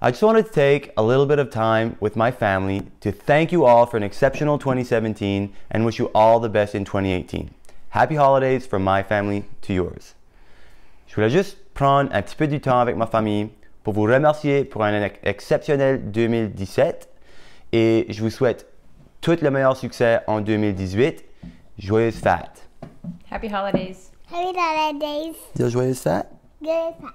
I just wanted to take a little bit of time with my family to thank you all for an exceptional 2017 and wish you all the best in 2018. Happy holidays from my family to yours. Je voulais juste prendre un petit peu du temps avec ma famille pour vous remercier pour un année exceptionnel 2017 et je vous souhaite tout le meilleur succès en 2018. Joyeuses fêtes. Happy holidays. Happy holidays. Dire joyeuses fêtes. Joyeuses